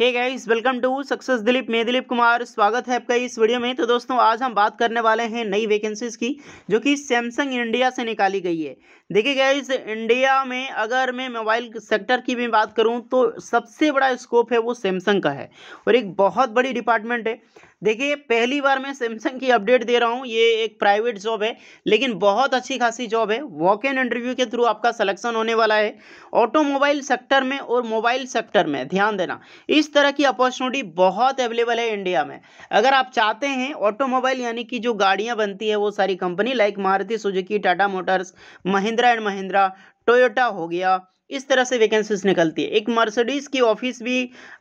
hey guys welcome to success Dilip मैं दिलीप कुमार स्वागत है आपका इस वीडियो में तो दोस्तों आज हम बात करने वाले हैं नई वैकेंसीज की जो कि सैमसंग इंडिया से निकाली गई है देखिए गाइस इंडिया में अगर मैं मोबाइल सेक्टर की भी बात करूं तो सबसे बड़ा स्कोप है वो सैमसंग का है और एक बहुत बड़ी डिपार्टमेंट है देखिए पहली बार मैं सैमसंग की अपडेट दे रहा हूँ ये एक प्राइवेट जॉब है लेकिन बहुत अच्छी खासी जॉब है वॉक इन इंटरव्यू के थ्रू आपका सलेक्शन होने वाला है ऑटोमोबाइल सेक्टर में और मोबाइल सेक्टर में ध्यान देना इस इस तरह की अपॉर्चुनिटी बहुत अवेलेबल है इंडिया में अगर आप चाहते हैं ऑटोमोबाइल यानी कि जो गाड़ियां बनती है वो सारी company like Maruti Suzuki Tata Motors Mahindra and Mahindra Toyota हो गया इस तरह से वैकेंसीज निकलती है एक मर्सडीज़ की ऑफिस भी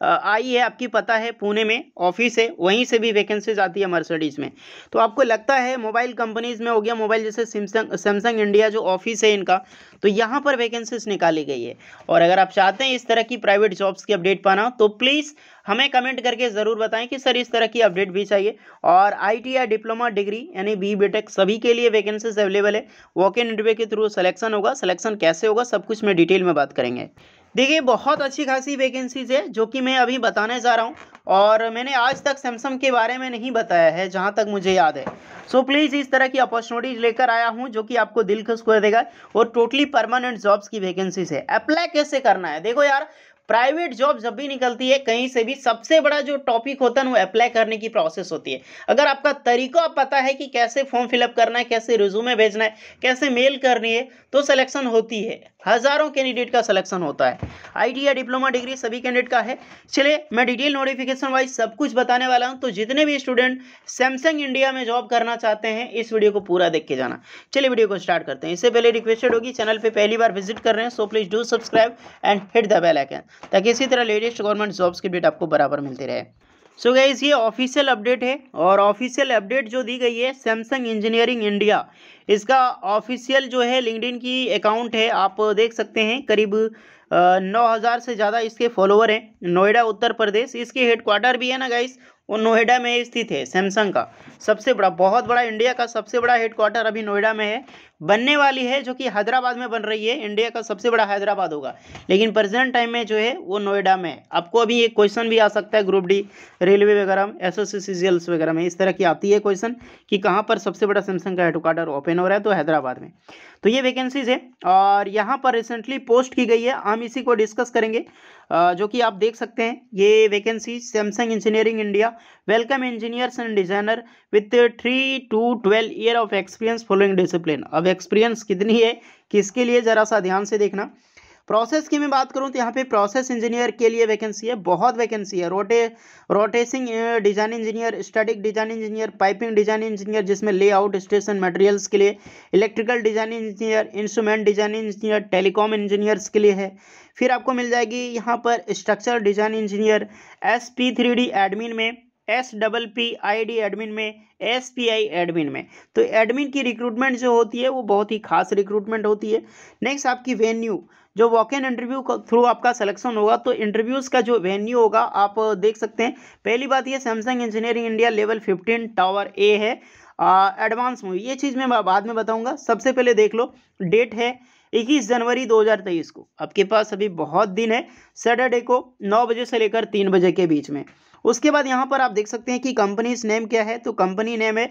आई है आपकी पता है पुणे में ऑफिस है वहीं से भी वैकेंसीज आती है मर्सडीज़ में तो आपको लगता है मोबाइल कंपनीज़ में हो गया मोबाइल जैसे सैमसंग सैमसंग इंडिया जो ऑफिस है इनका तो यहाँ पर वैकेंसीज निकाली गई है और अगर आप चाहते हैं इस तरह की प्राइवेट जॉब्स की अपडेट पाना तो प्लीज़ हमें कमेंट करके ज़रूर बताएं कि सर इस तरह की अपडेट भी चाहिए और आई डिप्लोमा डिग्री यानी बी बीटेक सभी के लिए वैकेंसीज अवेलेबल है वॉक इन इंटरव्यू के थ्रू सलेक्शन होगा सलेक्शन कैसे होगा सब कुछ में डिटेल में बात करेंगे देखिए बहुत अच्छी खासी वैकेंसीज है जो कि मैं अभी बताने जा रहा हूँ और मैंने आज तक सैमसंग के बारे में नहीं बताया है जहाँ तक मुझे याद है सो so, प्लीज़ इस तरह की अपॉर्चुनिटीज लेकर आया हूँ जो कि आपको दिल खुश कर देगा और टोटली परमानेंट जॉब्स की वैकेंसीज है अप्लाई कैसे करना है देखो यार प्राइवेट जॉब जब भी निकलती है कहीं से भी सबसे बड़ा जो टॉपिक होता है वो अप्लाई करने की प्रोसेस होती है अगर आपका तरीका पता है कि कैसे फॉर्म फिलअप करना है कैसे रिज्यूमे भेजना है कैसे मेल करनी है तो सिलेक्शन होती है हजारों कैंडिडेट का सिलेक्शन होता है आई या डिप्लोमा डिग्री सभी कैंडिडेट का है चलिए मैं डिटेल नोटिफिकेशन वाइज सब कुछ बताने वाला हूँ तो जितने भी स्टूडेंट सैमसंग इंडिया में जॉब करना चाहते हैं इस वीडियो को पूरा देख के जाना चलिए वीडियो को स्टार्ट करते हैं इससे पहले रिक्वेस्टेड होगी चैनल पर पहली बार विजिट कर रहे हैं so please do subscribe and hit the bell icon ताकि इसी तरह लेटेस्ट गवर्नमेंट जॉब्स की अपडेट आपको बराबर मिलते रहे सो गए ये ऑफिशियल अपडेट है और ऑफिशियल अपडेट जो दी गई है सैमसंग इंजीनियरिंग इंडिया इसका ऑफिशियल जो है लिंकड की अकाउंट है आप देख सकते हैं करीब नौ हज़ार से ज़्यादा इसके फॉलोअर हैं नोएडा उत्तर प्रदेश इसकी हेडक्वार्टर भी है ना गाइस वो नोएडा में स्थित है सैमसंग का सबसे बड़ा बहुत बड़ा इंडिया का सबसे बड़ा हेडक्वार्टर अभी नोएडा में है बनने वाली है जो कि हैदराबाद में बन रही है इंडिया का सबसे बड़ा हैदराबाद होगा लेकिन प्रेजेंट टाइम में जो है वो नोएडा में है आपको अभी एक क्वेश्चन भी आ सकता है ग्रुप डी रेलवे वगैरह में एस एस वगैरह में इस तरह की आती है क्वेश्चन कि कहाँ पर सबसे बड़ा सैमसंग का हेडक्वार्टर ओपन हो रहा है तो हैदराबाद में तो ये वैकेंसीज है और यहाँ पर रिसेंटली पोस्ट की गई है हम इसी को डिस्कस करेंगे जो कि आप देख सकते हैं ये vacancy Samsung engineering India welcome engineers and designer with three to twelve year of experience following discipline अब एक्सपीरियंस कितनी है किसके लिए ज़रा सा ध्यान से देखना प्रोसेस की मैं बात करूँ तो यहाँ पे प्रोसेस इंजीनियर के लिए वैकेंसी है बहुत वैकेंसी है rote rotating design engineer static design engineer piping design engineer जिसमें लेआउट स्टेशन मटेरियल्स के लिए electrical design engineer instrument design engineer telecom engineers के लिए है फिर आपको मिल जाएगी यहाँ पर structure design engineer S P three D admin में S double P I D admin में एस पी आई एडमिन में तो एडमिन की रिक्रूटमेंट जो होती है वो बहुत ही खास रिक्रूटमेंट होती है नेक्स्ट आपकी वेन्यू जो वॉक इन इंटरव्यू थ्रू आपका सिलेक्शन होगा तो इंटरव्यूज़ का जो वेन्यू होगा आप देख सकते हैं पहली बात ये Samsung engineering India level fifteen tower A है एडवांस मूवी ये चीज़ मैं बाद में बताऊंगा सबसे पहले देख लो डेट है इक्कीस जनवरी 2023 को आपके पास अभी बहुत दिन है सैटरडे को नौ बजे से लेकर तीन बजे के बीच में उसके बाद यहाँ पर आप देख सकते हैं कि कंपनीज नेम क्या है तो कंपनी नेम है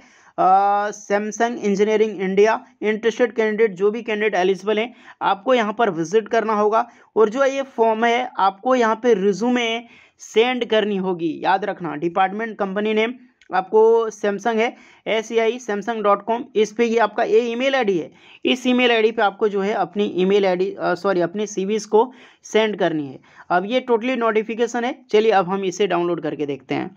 Samsung engineering India interested candidate जो भी कैंडिडेट एलिजिबल हैं आपको यहाँ पर विजिट करना होगा और जो ये फॉर्म है आपको यहाँ पर रिज्यूमे सेंड करनी होगी याद रखना डिपार्टमेंट कंपनी नेम आपको सैमसंग है S E I Samsung dot com इस पर ये आपका ये ईमेल आईडी है इस ईमेल आईडी पे आपको जो है अपनी ईमेल आईडी सॉरी अपनी सीवीज को सेंड करनी है अब ये टोटली नोटिफिकेशन है चलिए अब हम इसे डाउनलोड करके देखते हैं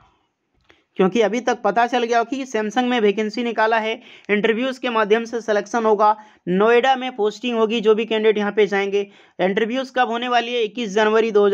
क्योंकि अभी तक पता चल गया कि सैमसंग में वैकेंसी निकाला है इंटरव्यूज़ के माध्यम से सिलेक्शन होगा नोएडा में पोस्टिंग होगी जो भी कैंडिडेट यहाँ पे जाएंगे इंटरव्यूज़ कब होने वाली है इक्कीस जनवरी दो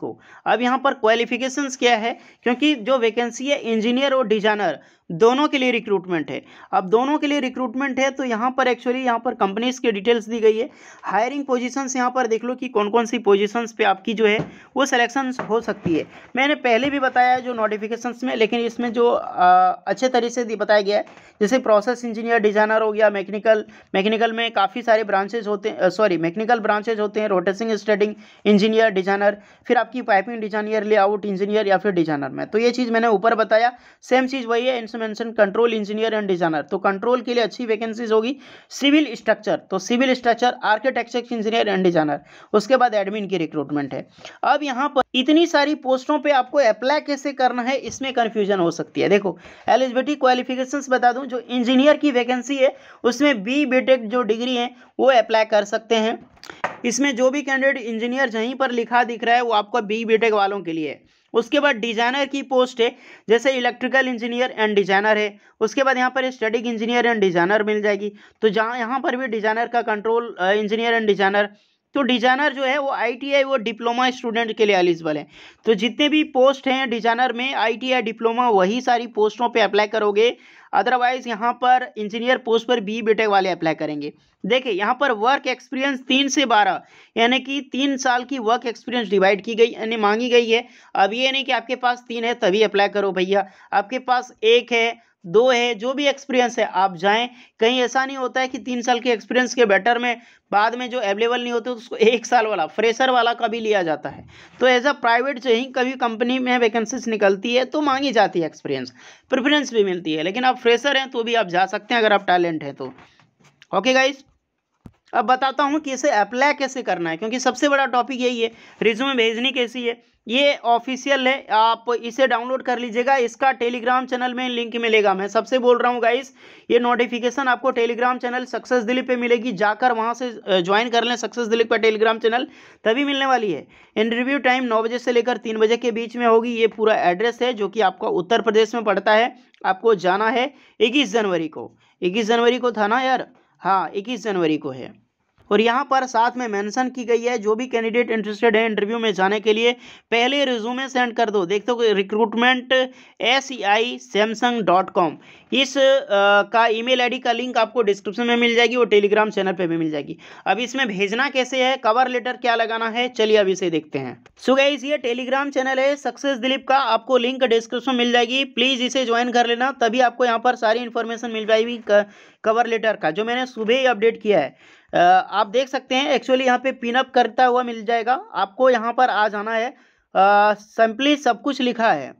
को अब यहाँ पर क्वालिफिकेशन क्या है क्योंकि जो वैकेंसी है इंजीनियर और डिजाइनर दोनों के लिए रिक्रूटमेंट है अब दोनों के लिए रिक्रूटमेंट है तो यहाँ पर एक्चुअली यहाँ पर कंपनीज की डिटेल्स दी गई है हायरिंग पोजीशंस यहाँ पर देख लो कि कौन कौन सी पोजीशंस पे आपकी जो है वो सिलेक्शन हो सकती है मैंने पहले भी बताया जो नोटिफिकेशंस में लेकिन इसमें जो आ, अच्छे तरीके से बताया गया है जैसे प्रोसेस इंजीनियर डिजाइनर हो गया मैकेनिकल मैकेनिकल में काफ़ी सारे ब्रांचेज होते हैं सॉरी मैकेनिकल ब्रांचेज होते हैं रोटेसिंग स्टेटिंग इंजीनियर डिजाइनर फिर आपकी पाइपिंग डिजाइनर लेआउट इंजीनियर या फिर डिजाइनर में तो ये चीज़ मैंने ऊपर बताया सेम चीज़ वही है इनसे mention control engineer and designer तो कंट्रोल के लिए अच्छी वैकेंसीज होगी सिविल स्ट्रक्चर तो civil structure architecture engineer and designer उसके बाद एडमिन की रिक्रूटमेंट है अब यहाँ पर इतनी सारी पोस्टों पे आपको अप्लाई कैसे करना है इसमें कन्फ्यूजन हो सकती है देखो एलिजिबिलिटी क्वालिफिकेशन बता दूँ जो इंजीनियर की वैकेंसी है उसमें बी बी जो डिग्री है वो अप्लाई कर सकते हैं इसमें जो भी कैंडिडेट इंजीनियर जहीं पर लिखा दिख रहा है वो आपका बी बी वालों के लिए है उसके बाद डिजाइनर की पोस्ट है जैसे इलेक्ट्रिकल इंजीनियर एंड डिजाइनर है उसके बाद यहाँ पर स्टडिक इंजीनियर एंड डिजाइनर मिल जाएगी तो जहाँ यहाँ पर भी डिजाइनर का कंट्रोल इंजीनियर एंड डिजाइनर तो डिजाइनर जो है वो आईटीआई वो डिप्लोमा स्टूडेंट के लिए एलिजिबल है तो जितने भी पोस्ट हैं डिजाइनर में आईटीआई डिप्लोमा वही सारी पोस्टों पे अप्लाई करोगे अदरवाइज यहाँ पर इंजीनियर पोस्ट पर बी बीटेक वाले अप्लाई करेंगे देखिए यहाँ पर वर्क एक्सपीरियंस तीन से बारह यानी कि तीन साल की वर्क एक्सपीरियंस डिवाइड की गई यानी मांगी गई है अब ये नहीं कि आपके पास तीन है तभी अप्लाई करो भैया आपके पास एक है दो है जो भी एक्सपीरियंस है आप जाएं कहीं ऐसा नहीं होता है कि तीन साल के एक्सपीरियंस के बेटर में बाद में जो अवेलेबल नहीं होते तो उसको एक साल वाला फ्रेशर वाला कभी लिया जाता है तो एज अ प्राइवेट जो ही कभी कंपनी में वैकेंसीज निकलती है तो मांगी जाती है एक्सपीरियंस प्रेफरेंस भी मिलती है लेकिन आप फ्रेशर हैं तो भी आप जा सकते हैं अगर आप टैलेंट हैं तो ओके गाइज़ अब बताता हूँ कि इसे अप्लाई कैसे करना है क्योंकि सबसे बड़ा टॉपिक यही है रिज्यूमे भेजनी कैसी है ये ऑफिशियल है आप इसे डाउनलोड कर लीजिएगा इसका टेलीग्राम चैनल में लिंक मिलेगा मैं सबसे बोल रहा हूँ गाइस ये नोटिफिकेशन आपको टेलीग्राम चैनल सक्सेस दिलीप पे मिलेगी जाकर वहाँ से ज्वाइन कर लें सक्सेस दिलीप का टेलीग्राम चैनल तभी मिलने वाली है इंटरव्यू टाइम नौ बजे से लेकर तीन बजे के बीच में होगी ये पूरा एड्रेस है जो कि आपका उत्तर प्रदेश में पड़ता है आपको जाना है इक्कीस जनवरी को इक्कीस जनवरी को था ना यार हाँ इक्कीस जनवरी को है और यहाँ पर साथ में मेंशन की गई है जो भी कैंडिडेट इंटरेस्टेड है इंटरव्यू में जाने के लिए पहले रिज्यूमे सेंड कर दो देख दो recruitment S I Samsung dot com इस आ, का ईमेल आईडी का लिंक आपको डिस्क्रिप्शन में मिल जाएगी और टेलीग्राम चैनल पे भी मिल जाएगी अब इसमें भेजना कैसे है कवर लेटर क्या लगाना है चलिए अब इसे देखते हैं सो गाइज ये टेलीग्राम चैनल है सक्सेस दिलीप का आपको लिंक डिस्क्रिप्शन मिल जाएगी प्लीज़ इसे ज्वाइन कर लेना तभी आपको यहाँ पर सारी इन्फॉर्मेशन मिल जाएगी कवर लेटर का जो मैंने सुबह ही अपडेट किया है आप देख सकते हैं एक्चुअली यहाँ पे पिनअप करता हुआ मिल जाएगा आपको यहाँ पर आ जाना है सिंपली सब कुछ लिखा है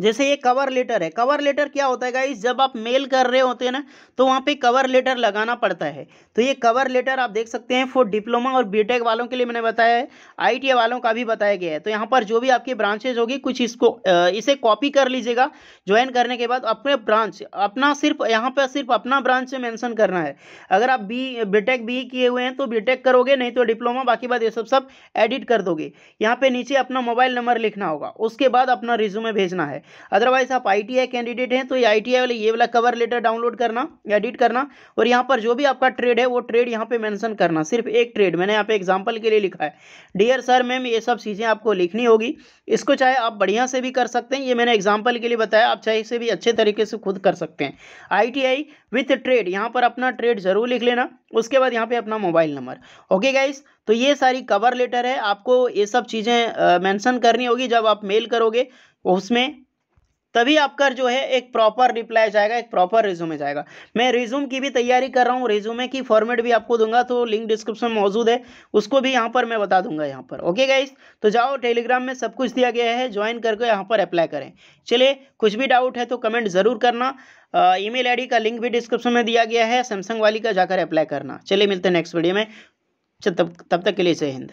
जैसे ये कवर लेटर है कवर लेटर क्या होता है गाइस जब आप मेल कर रहे होते हैं ना तो वहाँ पे कवर लेटर लगाना पड़ता है तो ये कवर लेटर आप देख सकते हैं फॉर डिप्लोमा और बीटेक वालों के लिए मैंने बताया है आई वालों का भी बताया गया है तो यहाँ पर जो भी आपकी ब्रांचेज होगी कुछ इसको इसे कॉपी कर लीजिएगा ज्वाइन करने के बाद अपने ब्रांच अपना सिर्फ यहाँ पर सिर्फ अपना ब्रांच मैंसन करना है अगर आप बी बीटेक बी किए हुए हैं तो बीटेक करोगे नहीं तो डिप्लोमा बाकी बात ये सब सब एडिट कर दोगे यहाँ पर नीचे अपना मोबाइल नंबर लिखना होगा उसके बाद अपना रिज्यूमे भेजना है अदरवाइज आप आई कैंडिडेट हैं तो ये आई वाले ये वाला कवर लेटर डाउनलोड करना एडिट करना और यहाँ पर जो भी आपका ट्रेड है वो ट्रेड यहाँ पे मेंशन करना सिर्फ एक ट्रेड मैंने यहाँ पे एग्जाम्पल के लिए लिखा है डियर सर मैम ये सब चीज़ें आपको लिखनी होगी इसको चाहे आप बढ़िया से भी कर सकते हैं ये मैंने एग्जाम्पल के लिए बताया आप चाहे इसे भी अच्छे तरीके से खुद कर सकते हैं आई विथ ट्रेड यहाँ पर अपना ट्रेड ज़रूर लिख लेना उसके बाद यहाँ पे अपना मोबाइल नंबर ओके गाइस तो ये सारी कवर लेटर है आपको ये सब चीज़ें मेंशन करनी होगी जब आप मेल करोगे उसमें तभी आपका जो है एक प्रॉपर रिप्लाई जाएगा एक प्रॉपर रिज्यूमे जाएगा मैं रिज्यूम की भी तैयारी कर रहा हूँ रिज्यूमे की फॉर्मेट भी आपको दूंगा तो लिंक डिस्क्रिप्शन में मौजूद है उसको भी यहाँ पर मैं बता दूंगा यहाँ पर ओके गाइस तो जाओ टेलीग्राम में सब कुछ दिया गया है ज्वाइन करके यहाँ पर अप्लाई करें चलिए कुछ भी डाउट है तो कमेंट ज़रूर करना ई मेल का लिंक भी डिस्क्रिप्शन में दिया गया है सैमसंग वाली का जाकर अप्लाई करना चलिए मिलते हैं नेक्स्ट वीडियो में तब तब तक के लिए जय हिंद